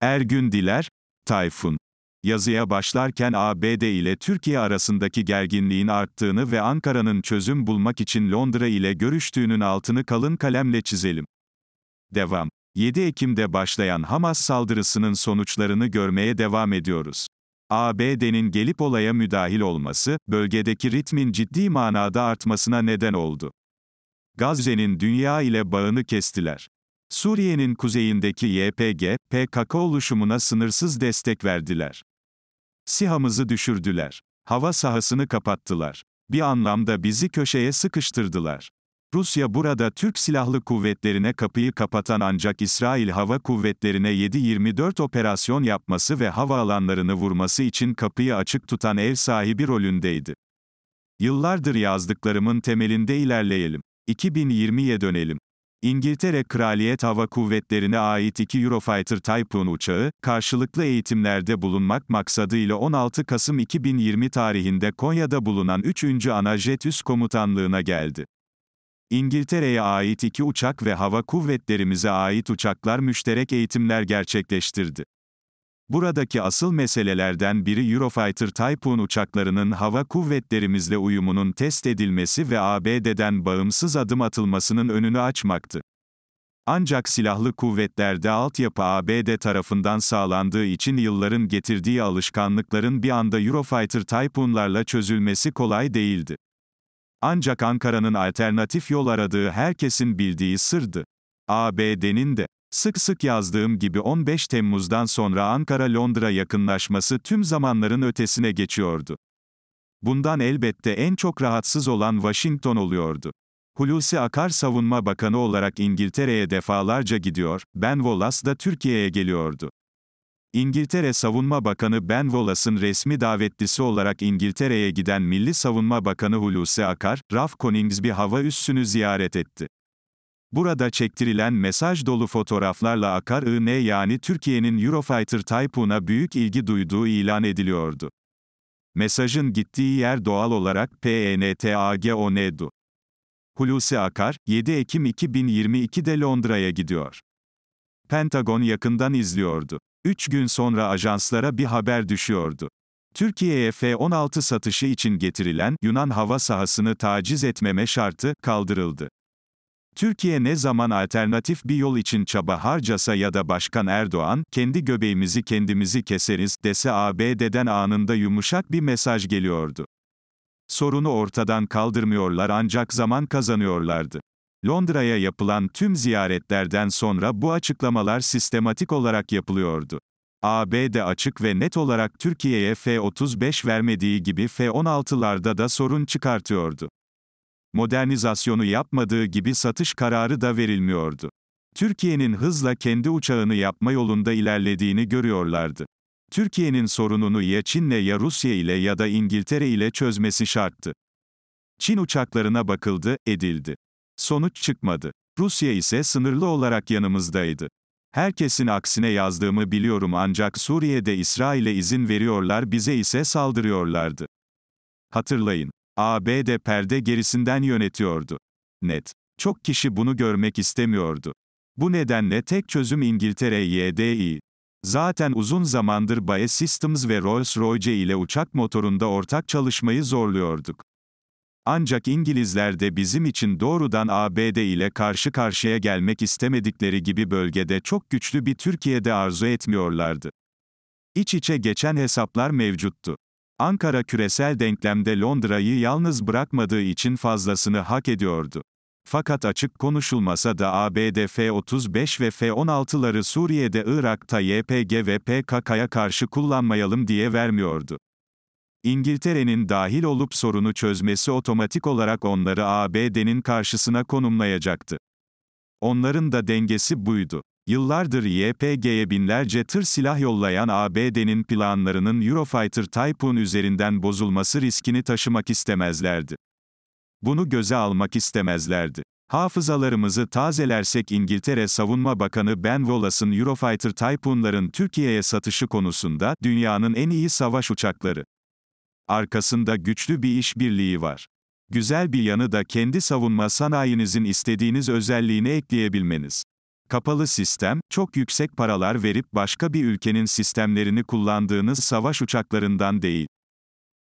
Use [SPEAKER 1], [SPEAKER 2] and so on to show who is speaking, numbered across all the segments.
[SPEAKER 1] Ergün Diler, Tayfun. Yazıya başlarken ABD ile Türkiye arasındaki gerginliğin arttığını ve Ankara'nın çözüm bulmak için Londra ile görüştüğünün altını kalın kalemle çizelim. Devam. 7 Ekim'de başlayan Hamas saldırısının sonuçlarını görmeye devam ediyoruz. ABD'nin gelip olaya müdahil olması, bölgedeki ritmin ciddi manada artmasına neden oldu. Gazze'nin dünya ile bağını kestiler. Suriye'nin kuzeyindeki YPG, PKK oluşumuna sınırsız destek verdiler. SİHA'mızı düşürdüler. Hava sahasını kapattılar. Bir anlamda bizi köşeye sıkıştırdılar. Rusya burada Türk Silahlı Kuvvetlerine kapıyı kapatan ancak İsrail Hava Kuvvetlerine 7-24 operasyon yapması ve havaalanlarını vurması için kapıyı açık tutan ev sahibi rolündeydi. Yıllardır yazdıklarımın temelinde ilerleyelim. 2020'ye dönelim. İngiltere Kraliyet Hava Kuvvetleri'ne ait iki Eurofighter Typhoon uçağı, karşılıklı eğitimlerde bulunmak maksadıyla 16 Kasım 2020 tarihinde Konya'da bulunan 3. Ana Jet Üs Komutanlığı'na geldi. İngiltere'ye ait iki uçak ve hava kuvvetlerimize ait uçaklar müşterek eğitimler gerçekleştirdi. Buradaki asıl meselelerden biri Eurofighter Typhoon uçaklarının hava kuvvetlerimizle uyumunun test edilmesi ve ABD'den bağımsız adım atılmasının önünü açmaktı. Ancak silahlı kuvvetlerde altyapı ABD tarafından sağlandığı için yılların getirdiği alışkanlıkların bir anda Eurofighter Typhoon'larla çözülmesi kolay değildi. Ancak Ankara'nın alternatif yol aradığı herkesin bildiği sırdı. ABD'nin de Sık sık yazdığım gibi 15 Temmuz'dan sonra Ankara-Londra yakınlaşması tüm zamanların ötesine geçiyordu. Bundan elbette en çok rahatsız olan Washington oluyordu. Hulusi Akar Savunma Bakanı olarak İngiltere'ye defalarca gidiyor, Ben Wallace da Türkiye'ye geliyordu. İngiltere Savunma Bakanı Ben Wallace'ın resmi davetlisi olarak İngiltere'ye giden Milli Savunma Bakanı Hulusi Akar, Raf Coningsby hava üssünü ziyaret etti. Burada çektirilen mesaj dolu fotoğraflarla Akar IN yani Türkiye'nin Eurofighter Typhoon'a büyük ilgi duyduğu ilan ediliyordu. Mesajın gittiği yer doğal olarak PNTAGONEDU. E Hulusi Akar, 7 Ekim 2022'de Londra'ya gidiyor. Pentagon yakından izliyordu. 3 gün sonra ajanslara bir haber düşüyordu. Türkiye'ye F-16 satışı için getirilen Yunan hava sahasını taciz etmeme şartı kaldırıldı. Türkiye ne zaman alternatif bir yol için çaba harcasa ya da Başkan Erdoğan, kendi göbeğimizi kendimizi keseriz dese ABD'den anında yumuşak bir mesaj geliyordu. Sorunu ortadan kaldırmıyorlar ancak zaman kazanıyorlardı. Londra'ya yapılan tüm ziyaretlerden sonra bu açıklamalar sistematik olarak yapılıyordu. ABD açık ve net olarak Türkiye'ye F-35 vermediği gibi F-16'larda da sorun çıkartıyordu modernizasyonu yapmadığı gibi satış kararı da verilmiyordu. Türkiye'nin hızla kendi uçağını yapma yolunda ilerlediğini görüyorlardı. Türkiye'nin sorununu ya Çin'le ya Rusya ile ya da İngiltere ile çözmesi şarttı. Çin uçaklarına bakıldı, edildi. Sonuç çıkmadı. Rusya ise sınırlı olarak yanımızdaydı. Herkesin aksine yazdığımı biliyorum ancak Suriye'de İsrail'e izin veriyorlar bize ise saldırıyorlardı. Hatırlayın, ABD perde gerisinden yönetiyordu. Net. Çok kişi bunu görmek istemiyordu. Bu nedenle tek çözüm İngiltere YDI. Zaten uzun zamandır Bae Systems ve Rolls-Royce ile uçak motorunda ortak çalışmayı zorluyorduk. Ancak İngilizler de bizim için doğrudan ABD ile karşı karşıya gelmek istemedikleri gibi bölgede çok güçlü bir Türkiye'de arzu etmiyorlardı. İç içe geçen hesaplar mevcuttu. Ankara küresel denklemde Londra'yı yalnız bırakmadığı için fazlasını hak ediyordu. Fakat açık konuşulmasa da ABD F-35 ve F-16'ları Suriye'de Irak'ta YPG ve PKK'ya karşı kullanmayalım diye vermiyordu. İngiltere'nin dahil olup sorunu çözmesi otomatik olarak onları ABD'nin karşısına konumlayacaktı. Onların da dengesi buydu. Yıllardır YPG'ye binlerce tır silah yollayan ABD'nin planlarının Eurofighter Typhoon üzerinden bozulması riskini taşımak istemezlerdi. Bunu göze almak istemezlerdi. Hafızalarımızı tazelersek İngiltere Savunma Bakanı Ben Wallace'ın Eurofighter Typhoon'ların Türkiye'ye satışı konusunda dünyanın en iyi savaş uçakları. Arkasında güçlü bir işbirliği var. Güzel bir yanı da kendi savunma sanayinizin istediğiniz özelliğini ekleyebilmeniz. Kapalı sistem, çok yüksek paralar verip başka bir ülkenin sistemlerini kullandığınız savaş uçaklarından değil.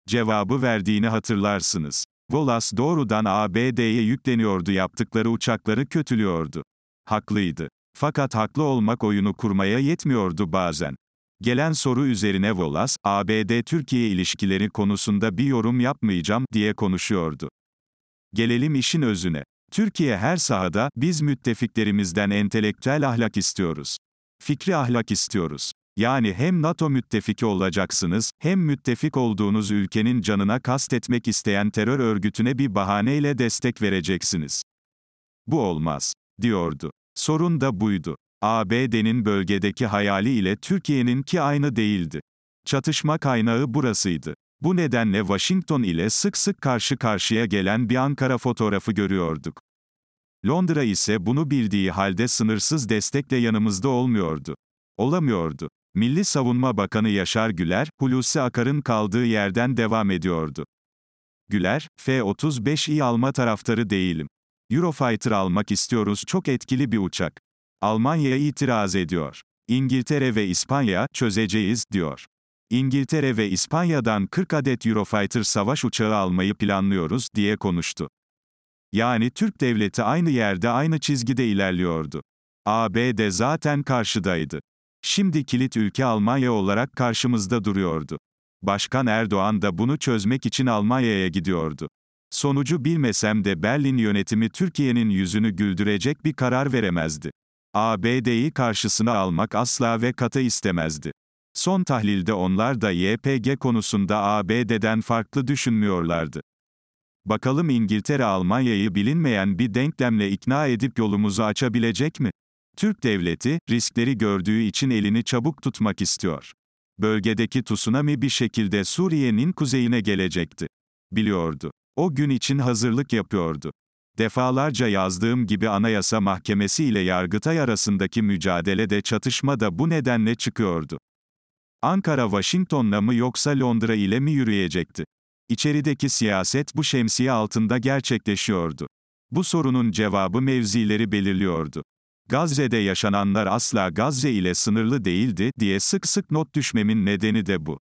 [SPEAKER 1] Cevabı verdiğini hatırlarsınız. Volas doğrudan ABD'ye yükleniyordu yaptıkları uçakları kötülüyordu. Haklıydı. Fakat haklı olmak oyunu kurmaya yetmiyordu bazen. Gelen soru üzerine Volas, ABD-Türkiye ilişkileri konusunda bir yorum yapmayacağım diye konuşuyordu. Gelelim işin özüne. Türkiye her sahada, biz müttefiklerimizden entelektüel ahlak istiyoruz. Fikri ahlak istiyoruz. Yani hem NATO müttefiki olacaksınız, hem müttefik olduğunuz ülkenin canına kastetmek isteyen terör örgütüne bir bahaneyle destek vereceksiniz. Bu olmaz, diyordu. Sorun da buydu. ABD'nin bölgedeki hayali ile Türkiye'ninki aynı değildi. Çatışma kaynağı burasıydı. Bu nedenle Washington ile sık sık karşı karşıya gelen bir Ankara fotoğrafı görüyorduk. Londra ise bunu bildiği halde sınırsız destekle yanımızda olmuyordu. Olamıyordu. Milli Savunma Bakanı Yaşar Güler, Hulusi Akar'ın kaldığı yerden devam ediyordu. Güler, F-35'i alma taraftarı değilim. Eurofighter almak istiyoruz çok etkili bir uçak. Almanya itiraz ediyor. İngiltere ve İspanya, çözeceğiz, diyor. İngiltere ve İspanya'dan 40 adet Eurofighter savaş uçağı almayı planlıyoruz diye konuştu. Yani Türk devleti aynı yerde aynı çizgide ilerliyordu. ABD zaten karşıdaydı. Şimdi kilit ülke Almanya olarak karşımızda duruyordu. Başkan Erdoğan da bunu çözmek için Almanya'ya gidiyordu. Sonucu bilmesem de Berlin yönetimi Türkiye'nin yüzünü güldürecek bir karar veremezdi. ABD'yi karşısına almak asla ve kata istemezdi. Son tahlilde onlar da YPG konusunda ABD'den farklı düşünmüyorlardı. Bakalım İngiltere Almanya'yı bilinmeyen bir denklemle ikna edip yolumuzu açabilecek mi? Türk devleti, riskleri gördüğü için elini çabuk tutmak istiyor. Bölgedeki tsunami bir şekilde Suriye'nin kuzeyine gelecekti. Biliyordu. O gün için hazırlık yapıyordu. Defalarca yazdığım gibi Anayasa Mahkemesi ile Yargıtay arasındaki mücadele de çatışma da bu nedenle çıkıyordu. Ankara Washington'la mı yoksa Londra ile mi yürüyecekti? İçerideki siyaset bu şemsiye altında gerçekleşiyordu. Bu sorunun cevabı mevzileri belirliyordu. Gazze'de yaşananlar asla Gazze ile sınırlı değildi diye sık sık not düşmemin nedeni de bu.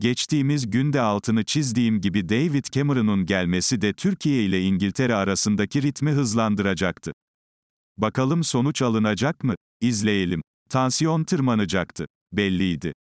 [SPEAKER 1] Geçtiğimiz günde altını çizdiğim gibi David Cameron'un gelmesi de Türkiye ile İngiltere arasındaki ritmi hızlandıracaktı. Bakalım sonuç alınacak mı? İzleyelim. Tansiyon tırmanacaktı. Belliydi.